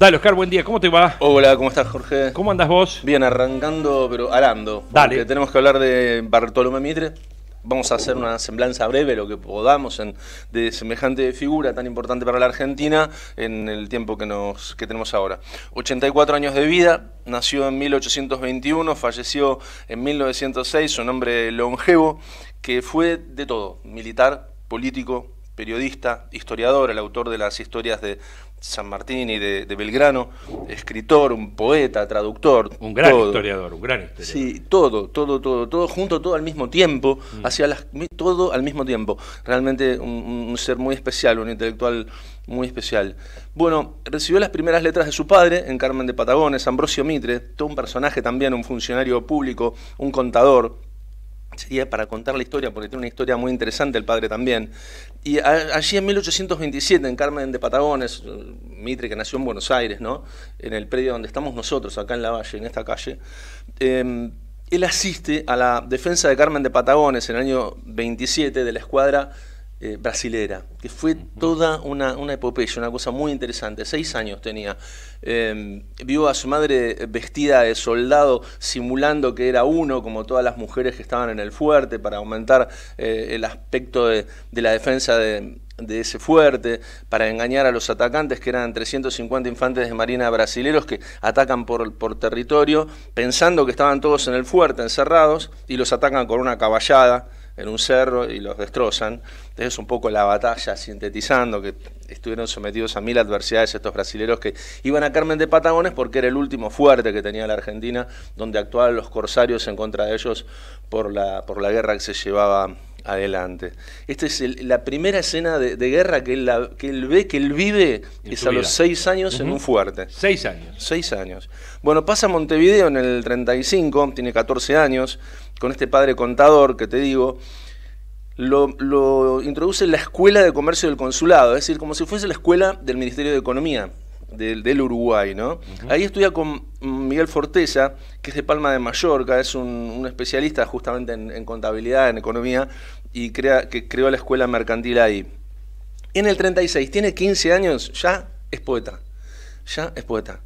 Dale, Oscar, buen día. ¿Cómo te va? Hola, ¿cómo estás, Jorge? ¿Cómo andas vos? Bien, arrancando, pero arando. Dale. tenemos que hablar de Bartolomé Mitre. Vamos a hacer una semblanza breve, lo que podamos, de semejante figura tan importante para la Argentina en el tiempo que, nos, que tenemos ahora. 84 años de vida, nació en 1821, falleció en 1906, un hombre longevo que fue de todo, militar, político, periodista, historiador, el autor de las historias de San Martín y de, Belgrano, escritor, un poeta, traductor. Un gran historiador, un gran historiador. Sí, todo, todo, todo, todo junto, todo al mismo tiempo, mm. hacia las, todo al mismo tiempo. Realmente un ser muy especial, un intelectual muy especial. Bueno, recibió las primeras letras de su padre en Carmen de Patagones, Ambrosio Mitre, todo un personaje también, un funcionario público, un contador, y para contar la historia, porque tiene una historia muy interesante el padre también. Y allí en 1827, en Carmen de Patagones, eh, Mitre que nació en Buenos Aires, ¿no? en el predio donde estamos nosotros, acá en la valle, en esta calle, eh, él asiste a la defensa de Carmen de Patagones en el año 27 de la escuadra eh, brasilera, que fue toda una, epopeya, una cosa muy interesante. Seis años tenía. Em, vio a su madre vestida de soldado, simulando que era uno, como todas las mujeres que estaban en el fuerte, para aumentar eh, el aspecto de, la defensa de, ese fuerte para engañar a los atacantes, que eran 350 infantes de marina brasileros que atacan por territorio, pensando que estaban todos en el fuerte, encerrados, y los atacan con una caballada en un cerro y los destrozan. Entonces es un poco la batalla, sintetizando, que estuvieron sometidos a mil adversidades estos brasileros que iban a Carmen de Patagones porque era el último fuerte que tenía la Argentina, donde actuaban los corsarios en contra de ellos por la, por la guerra que se llevaba adelante. Esta es la primera escena de, guerra que él, ve, que él vive, es a los seis años en un fuerte. Seis años. Seis años. Bueno, pasa a Montevideo en el 35, tiene 14 años, con este padre contador que te digo. lo introduce en la escuela de comercio del consulado, es decir, como si fuese la escuela del Ministerio de Economía del, Uruguay, ¿no? Ahí estudia con Miguel Forteza, que es de Palma de Mallorca, es un, especialista justamente en, contabilidad, en economía, y crea, que creó la escuela mercantil ahí. En el 36, tiene 15 años, ya es poeta, ya es poeta.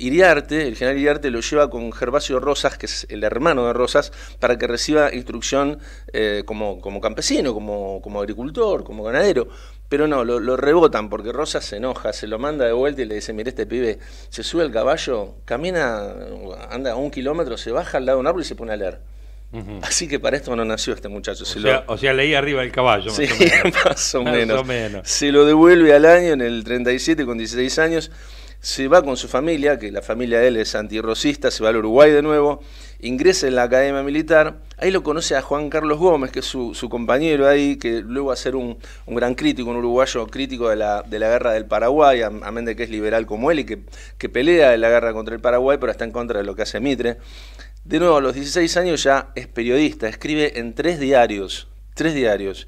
Iriarte, el general Iriarte lo lleva con Gervasio Rosas, que es el hermano de Rosas, para que reciba instrucción eh, como, como, campesino, como, como agricultor, como ganadero. Pero no, lo, rebotan porque Rosa se enoja, se lo manda de vuelta y le dice, mire este pibe, se sube al caballo, camina, anda un kilómetro, se baja al lado de un árbol y se pone a leer. Así que para esto no nació este muchacho. O, sea, leí arriba el caballo. Sí, más, o menos. Se lo devuelve al año, en el 37, con 16 años. Se va con su familia, que la familia de él es antirrocista, se va al Uruguay de nuevo ingresa en la Academia Militar, ahí lo conoce a Juan Carlos Gómez, que es su, compañero ahí, que luego va a ser un, gran crítico, un uruguayo crítico de la, guerra del Paraguay, amén de que es liberal como él y que, que pelea en la guerra contra el Paraguay, pero está en contra de lo que hace Mitre. De nuevo, a los 16 años ya es periodista, escribe en tres diarios, tres diarios.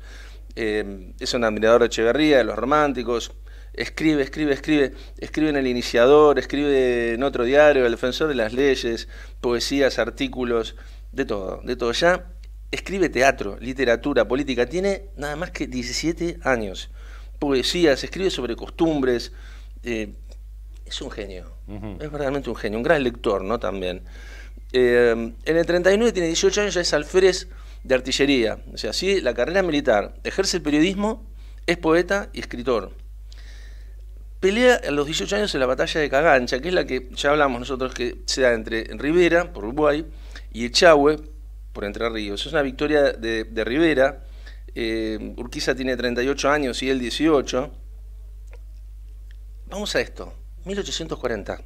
Eh, es un admirador de Echeverría, de los románticos, escribe, escribe, escribe, escribe en el iniciador, escribe en otro diario, el defensor de las leyes, poesías, artículos, de todo, de todo. Ya escribe teatro, literatura, política, tiene nada más que 17 años. Poesías, escribe sobre costumbres, eh, es un genio, es verdaderamente un genio, un gran lector, ¿no? También. Eh, en el 39 tiene 18 años, ya es alférez de artillería, o sea, sí, la carrera militar, ejerce el periodismo, es poeta y escritor pelea a los 18 años en la batalla de Cagancha, que es la que ya hablamos nosotros que se da entre Rivera, por Uruguay, y Echagüe, por Entre Ríos. Es una victoria de, Rivera. Eh, Urquiza tiene 38 años y él 18. Vamos a esto, 1840,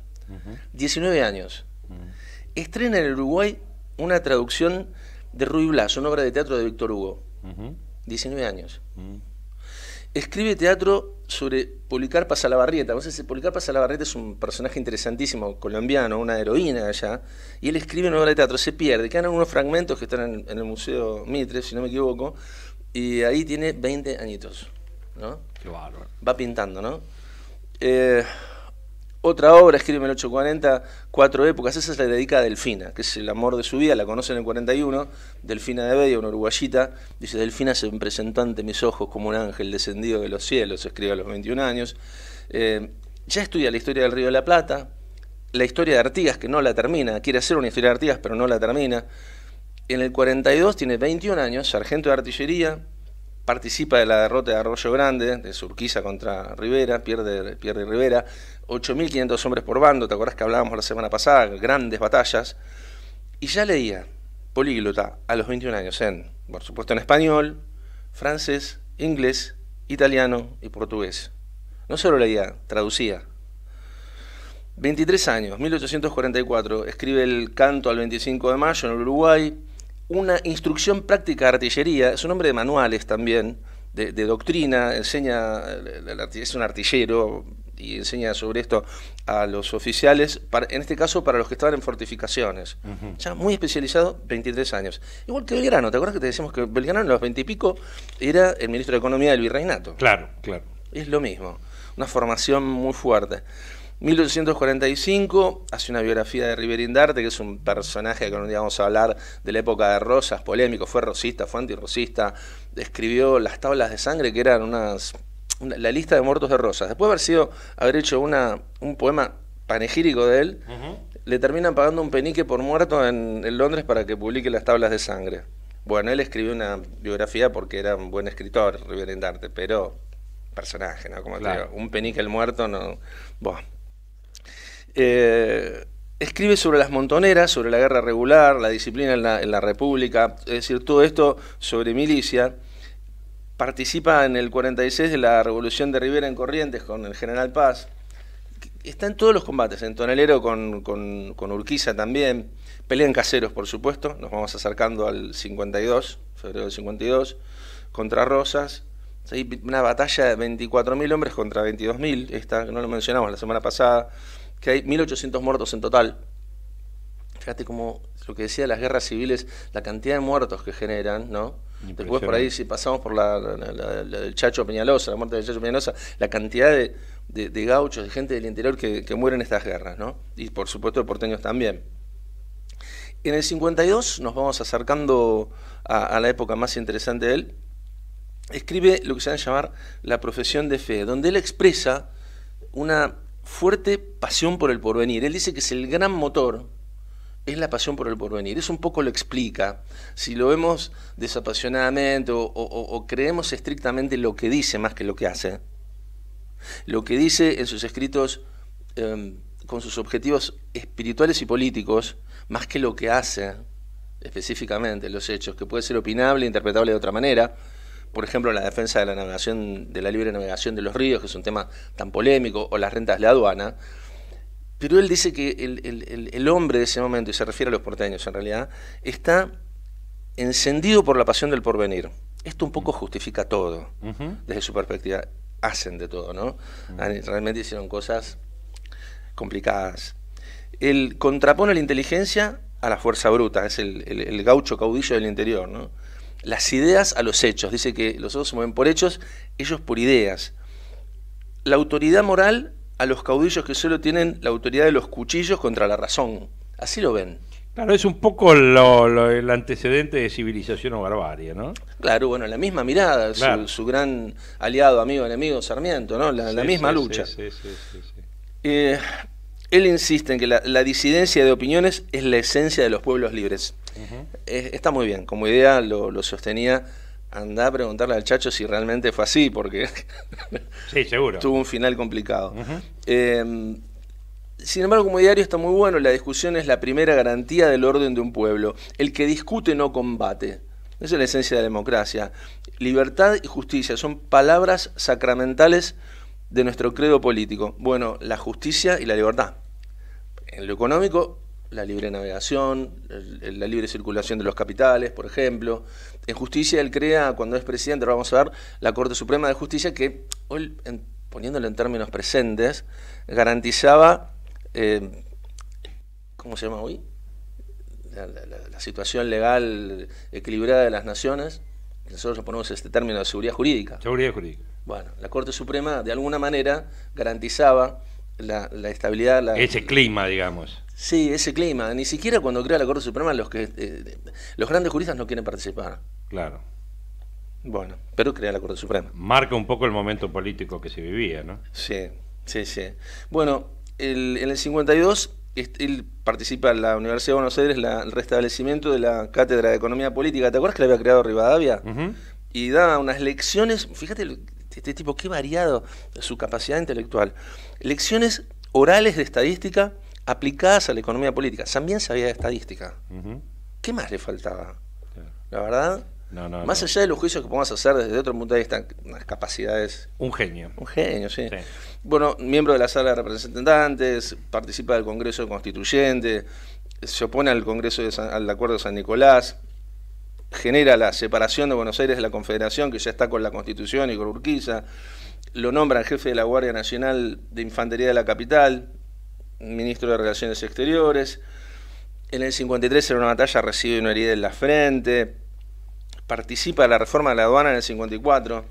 19 años. Estrena en Uruguay una traducción de Ruy Blas, una obra de teatro de Víctor Hugo, 19 años. Escribe teatro sobre Policar Pasalabarrieta. publicar Salabarrieta Pasalabarrieta es un personaje interesantísimo, colombiano, una heroína allá, y él escribe una obra de teatro, se pierde, quedan unos fragmentos que están en, el Museo Mitre, si no me equivoco, y ahí tiene 20 añitos, Qué Va pintando, ¿no? Eh, otra obra, en el 840, Cuatro Épocas, esa se la dedica a Delfina, que es el amor de su vida, la conoce en el 41, Delfina de Bella, una uruguayita, dice, Delfina se presentó ante mis ojos como un ángel descendido de los cielos, escribe a los 21 años, eh, ya estudia la historia del Río de la Plata, la historia de Artigas, que no la termina, quiere hacer una historia de Artigas, pero no la termina, en el 42 tiene 21 años, sargento de artillería, participa de la derrota de Arroyo Grande, de Surquiza contra Rivera, pierde, pierde Rivera, 8.500 hombres por bando, ¿te acordás que hablábamos la semana pasada? Grandes batallas. Y ya leía, políglota, a los 21 años, en, por supuesto, en español, francés, inglés, italiano y portugués. No solo leía, traducía. 23 años, 1844, escribe el canto al 25 de mayo en Uruguay, una instrucción práctica de artillería, es un hombre de manuales también, de, doctrina, enseña, es un artillero y enseña sobre esto a los oficiales, en este caso para los que estaban en fortificaciones. Ya muy especializado, 23 años. Igual que Belgrano, ¿te acuerdas que te decíamos que Belgrano en los 20 y pico era el ministro de Economía del Virreinato? Claro, claro. Es lo mismo, una formación muy fuerte. 1845 hace una biografía de Riverindarte, que es un personaje que un día vamos a hablar de la época de Rosas, polémico, fue rosista, fue antirrosista, escribió Las tablas de sangre, que eran unas una, la lista de muertos de Rosas. Después de haber sido haber hecho una, un poema panegírico de él, le terminan pagando un penique por muerto en, Londres para que publique Las tablas de sangre. Bueno, él escribió una biografía porque era un buen escritor, Riverindarte, pero personaje, ¿no? Como un penique el muerto no. Bueno. Eh, escribe sobre las montoneras, sobre la guerra regular, la disciplina en la, República, es decir, todo esto sobre milicia. Participa en el 46 de la Revolución de Rivera en Corrientes con el general Paz. Está en todos los combates, en Tonelero con, Urquiza también. pelean Caseros, por supuesto, nos vamos acercando al 52, febrero del 52, contra Rosas. Hay una batalla de 24.000 hombres contra 22.000, esta no lo mencionamos la semana pasada que hay 1.800 muertos en total. Fíjate como lo que decía las guerras civiles, la cantidad de muertos que generan, ¿no? Después por ahí, si pasamos por la, Chacho Peñalosa, la muerte del Chacho Peñalosa, la cantidad de, gauchos, de gente del interior que, que, mueren en estas guerras, ¿no? Y por supuesto de porteños también. En el 52 nos vamos acercando a, a, la época más interesante de él. Escribe lo que se va a llamar la profesión de fe, donde él expresa una fuerte pasión por el porvenir. Él dice que es el gran motor, es la pasión por el porvenir. Eso un poco lo explica. Si lo vemos desapasionadamente o, creemos estrictamente lo que dice más que lo que hace, lo que dice en sus escritos em, con sus objetivos espirituales y políticos, más que lo que hace específicamente, los hechos, que puede ser opinable, interpretable de otra manera, por ejemplo, la defensa de la navegación, de la libre navegación de los ríos, que es un tema tan polémico, o las rentas de la aduana. Pero él dice que el, hombre de ese momento, y se refiere a los porteños en realidad, está encendido por la pasión del porvenir. Esto un poco justifica todo, desde su perspectiva. Hacen de todo, ¿no? Mm. Realmente hicieron cosas complicadas. Él contrapone la inteligencia a la fuerza bruta, es el gaucho caudillo del interior, ¿no? las ideas a los hechos. Dice que los otros se mueven por hechos, ellos por ideas. La autoridad moral a los caudillos que solo tienen la autoridad de los cuchillos contra la razón. Así lo ven. Claro, es un poco el antecedente de civilización o barbarie, ¿no? Claro, bueno, la misma mirada, su, gran aliado, amigo, enemigo, Sarmiento, ¿no? La, misma lucha. Eh, él insiste en que la disidencia de opiniones es la esencia de los pueblos libres está muy bien, como idea lo, sostenía. Andá a preguntarle al Chacho si realmente fue así, porque seguro. tuvo un final complicado. Em, sin embargo, como diario está muy bueno, la discusión es la primera garantía del orden de un pueblo. El que discute no combate. Esa es la esencia de la democracia. Libertad y justicia son palabras sacramentales de nuestro credo político. Bueno, la justicia y la libertad. En lo económico, la libre navegación, la libre circulación de los capitales, por ejemplo. En justicia él crea, cuando es presidente, vamos a ver, la Corte Suprema de Justicia, que hoy, poniéndolo en términos presentes, garantizaba, eh, ¿cómo se llama hoy? La, situación legal equilibrada de las naciones. Nosotros ponemos este término de seguridad jurídica. Seguridad jurídica. Bueno, la Corte Suprema de alguna manera garantizaba la, la estabilidad. Ese clima, digamos Sí, ese clima. Ni siquiera cuando crea la Corte Suprema los que eh, eh, los grandes juristas no quieren participar. Claro. Bueno, pero crea la Corte Suprema. Marca un poco el momento político que se vivía, ¿no? Sí, sí, sí. Bueno, en el 52 él participa en la Universidad de Buenos Aires la, el restablecimiento de la Cátedra de Economía Política. ¿Te acuerdas que la había creado Rivadavia? Y da unas lecciones, fíjate este tipo, qué variado su capacidad intelectual. Lecciones orales de estadística aplicadas a la economía política. También sabía de estadística. ¿Qué más le faltaba? La verdad, no, no, más allá de los juicios que podamos hacer desde otro punto de vista, unas capacidades. Un genio. Un genio, sí. Bueno, miembro de la sala de representantes, participa del Congreso Constituyente, se opone al Congreso de al Acuerdo de San Nicolás, genera la separación de Buenos Aires de la Confederación, que ya está con la Constitución y con Urquiza, lo nombra jefe de la Guardia Nacional de Infantería de la Capital ministro de Relaciones Exteriores. En el 53 en una batalla recibe una herida en la frente. Participa la reforma de la aduana en el 54.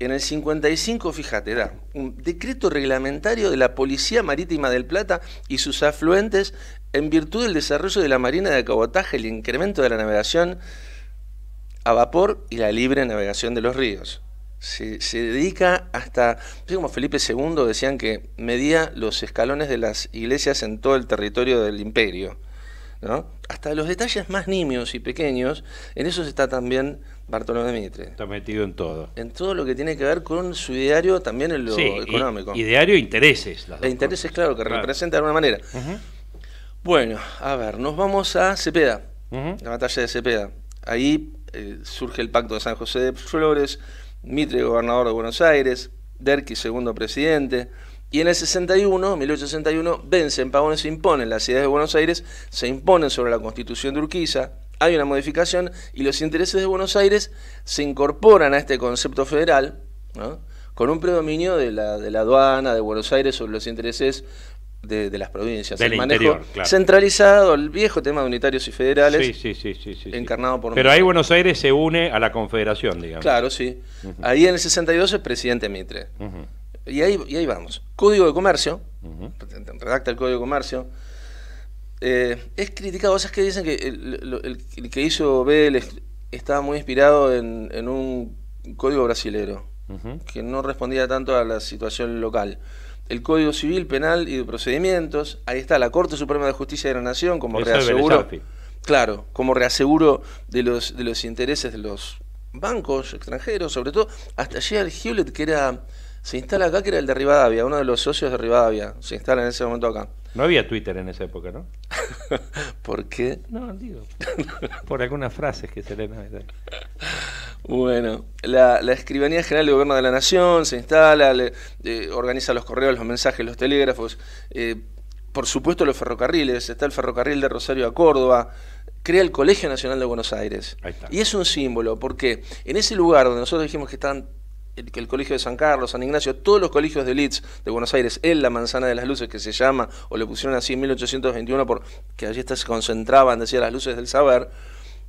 En el 55, fíjate, da un decreto reglamentario de la Policía Marítima del Plata y sus afluentes en virtud del desarrollo de la Marina de Cabotaje, el incremento de la navegación a vapor y la libre navegación de los ríos. Se, dedica hasta, como Felipe II decían que medía los escalones de las iglesias en todo el territorio del imperio. ¿no? Hasta los detalles más nimios y pequeños, en eso está también Bartolomé Mitre. Está metido en todo. En todo lo que tiene que ver con su ideario también en lo económico. ideario e intereses. Las e intereses, claro, que representa de alguna manera. Bueno, a ver, nos vamos a Cepeda, la batalla de Cepeda. Ahí eh, surge el pacto de San José de Flores Mitre, gobernador de Buenos Aires, Derqui, segundo presidente. Y en el 61, 1861, vencen, pagones se imponen, las ciudades de Buenos Aires se imponen sobre la constitución de Urquiza, hay una modificación y los intereses de Buenos Aires se incorporan a este concepto federal, con un predominio de de la aduana de Buenos Aires sobre los intereses de, las provincias. Del el manejo centralizado, el viejo tema de unitarios y federales, encarnado por... Pero ahí Buenos Aires se une a la Confederación, digamos. Claro, sí. Ahí en el 62 es presidente Mitre. y, ahí, y ahí vamos. Código de Comercio, redacta el Código de Comercio. Eh, es criticado, o que dicen que el, que hizo Bell estaba muy inspirado en, en un código brasilero, que no respondía tanto a la situación local el Código Civil, Penal y de Procedimientos, ahí está la Corte Suprema de Justicia de la Nación como reaseguro. Claro, como reaseguro de los, de los intereses de los bancos extranjeros, sobre todo hasta el Hewlett, que era se instala acá, que era el de Rivadavia, uno de los socios de Rivadavia, se instala en ese momento acá. No había Twitter en esa época, ¿no? ¿Por qué? No, digo, por algunas frases que se leen Bueno, la, la, Escribanía General del Gobierno de la Nación se instala, eh, organiza los correos, los mensajes, los telégrafos, eh, por supuesto los ferrocarriles, está el ferrocarril de Rosario a Córdoba, crea el Colegio Nacional de Buenos Aires. Ahí está. Y es un símbolo, porque en ese lugar donde nosotros dijimos que están el, el, Colegio de San Carlos, San Ignacio, todos los colegios de Leeds de Buenos Aires, en la Manzana de las Luces, que se llama, o le pusieron así en 1821, porque allí se concentraban, decía, las luces del saber.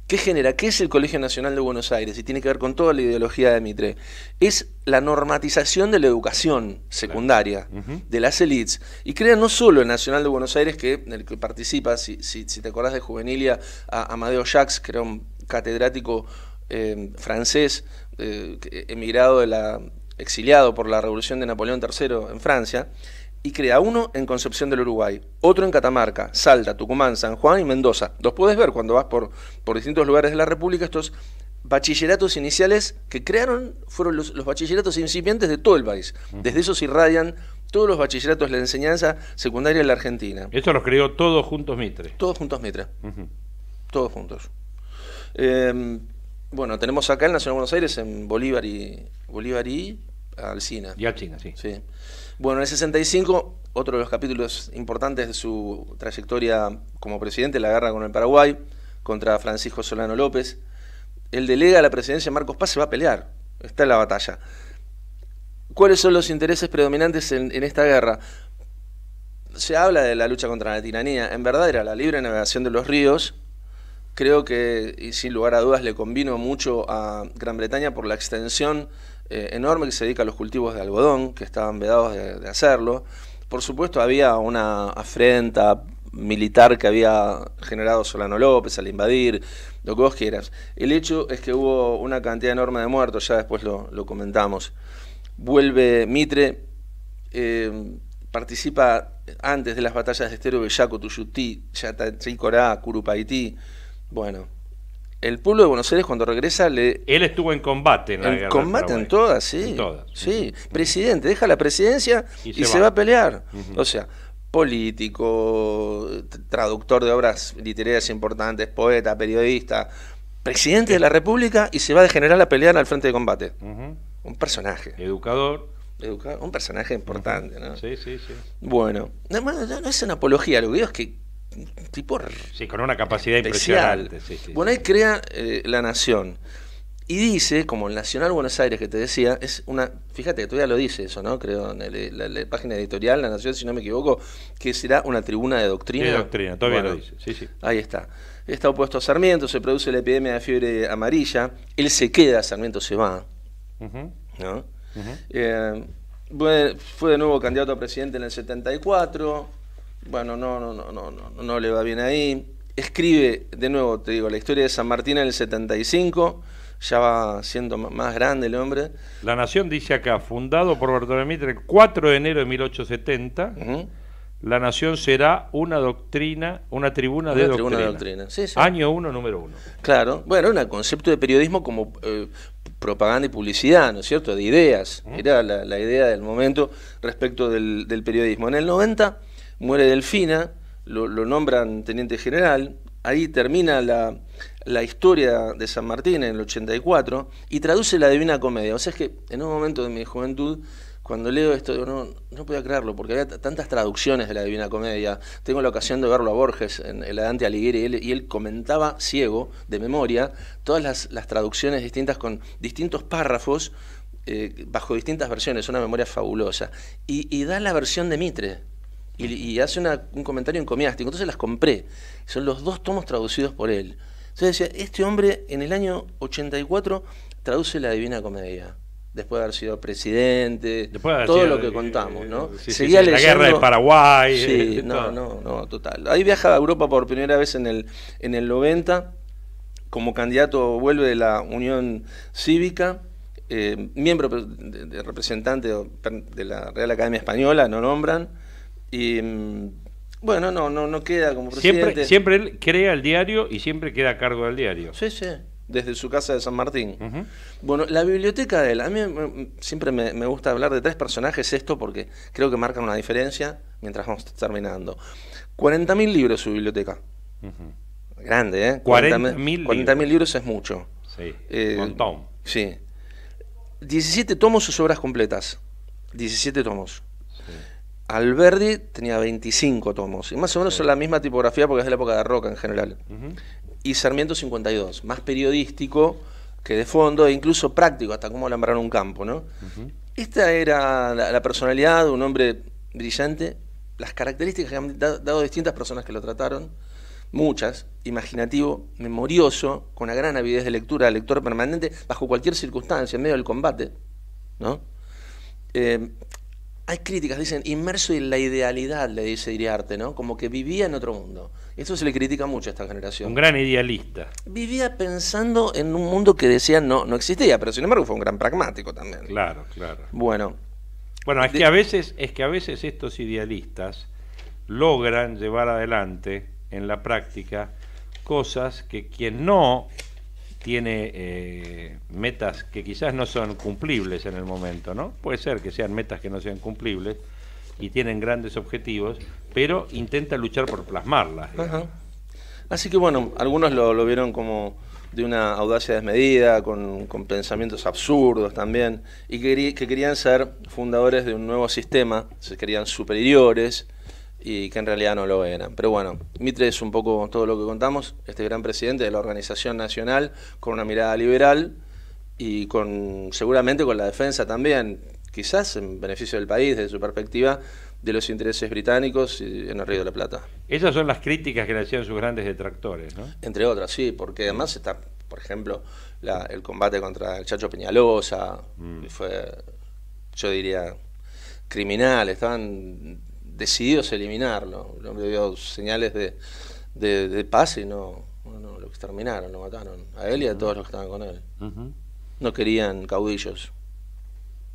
¿Qué genera? ¿Qué es el Colegio Nacional de Buenos Aires? Y tiene que ver con toda la ideología de Mitre. Es la normatización de la educación secundaria, de las elites. Y crea no solo el Nacional de Buenos Aires, que, el que participa, si, si, te acordás de Juvenilia, a Amadeo Jacques, que era un catedrático eh, francés, eh, emigrado de la, exiliado por la revolución de Napoleón III en Francia, y crea uno en Concepción del Uruguay, otro en Catamarca, Salta, Tucumán, San Juan y Mendoza. Los puedes ver cuando vas por, distintos lugares de la República, estos bachilleratos iniciales que crearon fueron los, bachilleratos incipientes de todo el país. Desde esos irradian todos los bachilleratos, de la enseñanza secundaria en la Argentina. Esto los creó todos juntos Mitre. Todos juntos Mitre. Todos juntos. Em, bueno, tenemos acá en Nacional de Buenos Aires, en Bolívar y, Bolívar y Alcina. Y Alcina, sí. sí. Bueno, en el 65, otro de los capítulos importantes de su trayectoria como presidente, la guerra con el Paraguay, contra Francisco Solano López. El delega a la presidencia Marcos Paz se va a pelear, está en la batalla. ¿Cuáles son los intereses predominantes en esta guerra? Se habla de la lucha contra la tiranía, en verdad era la libre navegación de los ríos Creo que, y sin lugar a dudas, le convino mucho a Gran Bretaña por la extensión eh, enorme que se dedica a los cultivos de algodón, que estaban vedados de, hacerlo. Por supuesto, había una afrenta militar que había generado Solano López al invadir, lo que vos quieras. El hecho es que hubo una cantidad enorme de muertos, ya después lo, comentamos. Vuelve Mitre, eh, participa antes de las batallas de Estero Bellaco, Tuyutí, Chicorá, Curupaití, bueno, el pueblo de Buenos Aires cuando regresa le... Él estuvo en combate en en combate en todas, sí. todas. Sí, presidente, deja la presidencia y, se, va. a pelear. O sea, político, traductor de obras literarias importantes, poeta, periodista, presidente de la República y se va de general a pelear al frente de combate. Un personaje. Educador. un personaje importante, ¿no? Sí, sí, sí. Bueno, no, no es una apología, lo que digo es que tipo... Sí, con una capacidad impresionante. Bueno, ahí crea eh, la nación. Y dice, como el Nacional Buenos Aires que te decía, es una. Fíjate que todavía lo dice eso, ¿no? Creo en la, página editorial, La Nación, si no me equivoco, que será una tribuna de doctrina. doctrina, todavía lo dice, sí, Ahí está. Está opuesto a Sarmiento, se produce la epidemia de fiebre amarilla, él se queda, Sarmiento se va. ¿No? Eh, fue de nuevo candidato a presidente en el 74 bueno, no, no, no, no, no, no le va bien ahí. Escribe, de nuevo te digo, la historia de San Martín en el 75, ya va siendo más grande el hombre. La Nación dice acá, fundado por Bartolomé Mitre el 4 de enero de 1870, la Nación será una doctrina, una tribuna, de, doctrina. Año uno, número uno Claro, bueno, un concepto de periodismo como eh, propaganda y publicidad, ¿no es cierto? De ideas, era la, idea del momento respecto del, del periodismo. En el 90 muere Delfina, lo, nombran teniente general, ahí termina la, historia de San Martín en el 84 y traduce la Divina Comedia. O sea, es que en un momento de mi juventud, cuando leo esto, no, podía creerlo, porque había tantas traducciones de la Divina Comedia. Tengo la ocasión de verlo a Borges, en, la Dante Alighieri, y él, y él, comentaba ciego, de memoria, todas las, traducciones distintas con distintos párrafos. Eh, bajo distintas versiones, una memoria fabulosa. Y, y da la versión de Mitre, y, hace un comentario encomiástico. Entonces las compré. Son los dos tomos traducidos por él. Entonces decía, este hombre en el año 84 traduce la Divina Comedia. Después de haber sido presidente, todo lo que contamos, ¿no? Eh, la guerra de Paraguay. Sí, eh, no, no, total. Ahí viaja a Europa por primera vez en el, en el 90, como candidato vuelve de la Unión Cívica, eh, miembro pues, de, representante de la Real Academia Española, no nombran, y mm, bueno, no, no, no queda como presidente. Siempre, siempre él crea el diario y siempre queda a cargo del diario. Sí, sí, desde su casa de San Martín. Bueno, la biblioteca de él. A mí mm, mm, siempre me, gusta hablar de tres personajes esto porque creo que marcan una diferencia mientras vamos terminando. 40.000 libros su biblioteca. Grande, ¿eh? 40.000 40, libros. libros es mucho. Sí, eh, montón. Sí. 17 tomos sus obras completas. 17 tomos. Alberdi tenía 25 tomos, y más o menos son la misma tipografía porque es de la época de Roca en general. Y Sarmiento 52, más periodístico que de fondo e incluso práctico, hasta cómo alambrar un campo. ¿no? Esta era la, personalidad de un hombre brillante, las características que han dado distintas personas que lo trataron, muchas, imaginativo, memorioso, con una gran avidez de lectura, lector permanente, bajo cualquier circunstancia, en medio del combate. ¿no? Eh, hay críticas, dicen, inmerso en la idealidad, le dice Iriarte, ¿no? Como que vivía en otro mundo. Eso se le critica mucho a esta generación. Un gran idealista. Vivía pensando en un mundo que decía no, no existía, pero sin embargo fue un gran pragmático también. Claro, claro. Bueno. Bueno, es a veces, es que a veces estos idealistas logran llevar adelante en la práctica cosas que quien no tiene eh, metas que quizás no son cumplibles en el momento, ¿no? Puede ser que sean metas que no sean cumplibles y tienen grandes objetivos, pero intenta luchar por plasmarlas. Así que bueno, algunos lo, vieron como de una audacia desmedida, con, con pensamientos absurdos también, y que, que, querían ser fundadores de un nuevo sistema, se querían superiores, y que en realidad no lo eran. Pero bueno, Mitre es un poco todo lo que contamos, este gran presidente de la organización nacional, con una mirada liberal y con seguramente con la defensa también, quizás en beneficio del país, desde su perspectiva, de los intereses británicos en el Río de la Plata. Esas son las críticas que le hacían sus grandes detractores, ¿no? Entre otras, sí, porque además está, por ejemplo, el combate contra el Chacho Peñalosa, mm. fue, yo diría, criminal, estaban decididos eliminarlo el hombre dio señales de, de, paz y no, lo exterminaron, lo mataron. A él y a todos los que estaban con él. No querían caudillos.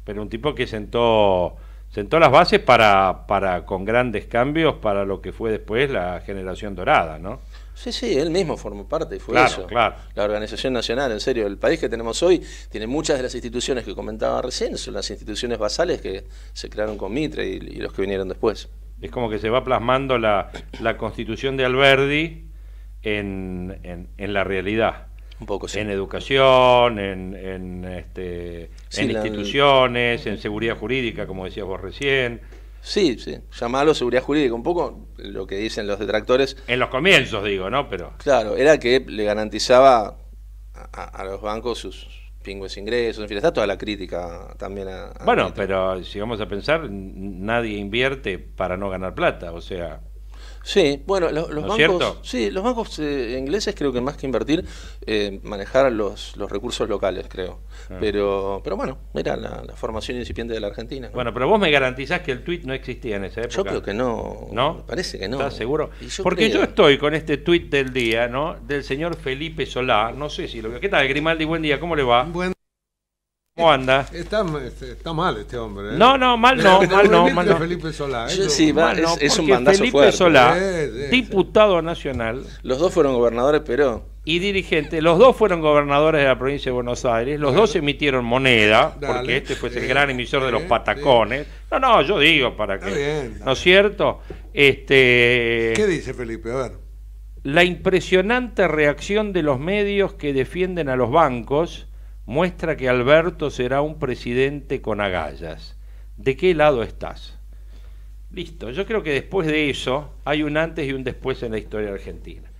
Pero un tipo que sentó sentó las bases para, para, con grandes cambios para lo que fue después la generación dorada, ¿no? Sí, sí, él mismo formó parte, y fue eso. La organización nacional, en serio, el país que tenemos hoy tiene muchas de las instituciones que comentaba recién, son las instituciones basales que se crearon con Mitre y, los que vinieron después. Es como que se va plasmando la, la constitución de Alberdi en, la realidad. Un poco, sí. En educación, en, este, instituciones, en seguridad jurídica, como decías vos recién. Sí, sí, llamarlo seguridad jurídica. Un poco lo que dicen los detractores. En los comienzos, digo, ¿no? Pero. Claro, era que le garantizaba a, los bancos sus pingües ingresos, en fin, está toda la crítica también bueno, pero si vamos a pensar, nadie invierte para no ganar plata, o sea. Sí, bueno, los, bancos, sí, los bancos eh, ingleses creo que más que invertir, eh, manejar los, los, recursos locales, creo. Pero, pero bueno, era la, formación incipiente de la Argentina. Bueno, pero vos me garantizás que el tuit no existía en esa época. Yo creo que no. ¿No? parece que no. ¿Estás seguro? Porque yo estoy con este tweet del día, ¿no? Del señor Felipe Solar, No sé si lo ¿Qué tal, Grimaldi? Buen día, ¿cómo le va? ¿Cómo anda? Este, está, mal este hombre. ¿eh? No, no, mal no, este mal no, mal Felipe Solá. ¿eh? sí, es, Felipe Solá, ¿eh? diputado nacional. Los dos fueron gobernadores, pero... Y dirigente, los dos fueron gobernadores de la provincia de Buenos Aires, los dos emitieron moneda, porque este fue el gran emisor de los patacones. No, no, yo digo para que... ¿No es cierto? Este... ¿Qué dice Felipe? A ver. La impresionante reacción de los medios que defienden a los bancos muestra que Alberto será un presidente con agallas. ¿De qué lado estás? Listo, yo creo que después de eso hay un antes y un después en la historia argentina.